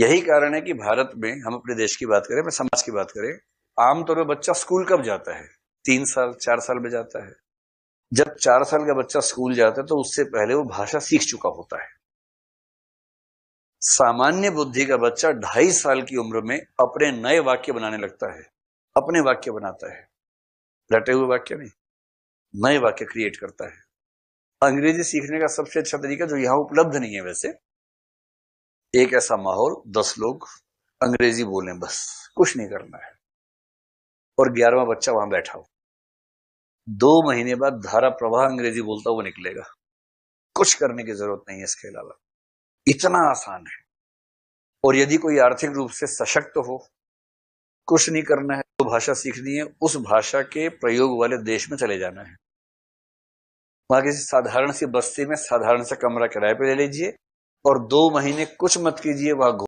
यही कारण है कि भारत में हम अपने देश की बात करें मैं समाज की बात करें आमतौर पर बच्चा स्कूल कब जाता है तीन साल चार साल में जाता है जब चार साल का बच्चा स्कूल जाता है तो उससे पहले वो भाषा सीख चुका होता है सामान्य बुद्धि का बच्चा ढाई साल की उम्र में अपने नए वाक्य बनाने लगता है अपने वाक्य बनाता है डटे हुए वाक्य नहीं नए वाक्य क्रिएट करता है अंग्रेजी सीखने का सबसे अच्छा तरीका जो यहाँ उपलब्ध नहीं है वैसे एक ऐसा माहौल दस लोग अंग्रेजी बोलें बस कुछ नहीं करना है और ग्यारहवा बच्चा वहां बैठा हो दो महीने बाद धारा प्रवाह अंग्रेजी बोलता हुआ निकलेगा कुछ करने की जरूरत नहीं है इसके अलावा इतना आसान है और यदि कोई आर्थिक रूप से सशक्त हो कुछ नहीं करना है जो तो भाषा सीखनी है उस भाषा के प्रयोग वाले देश में चले जाना है वहां किसी साधारण सी बस्ती में साधारण सा कमरा किराए पर ले लीजिए और दो महीने कुछ मत कीजिए वह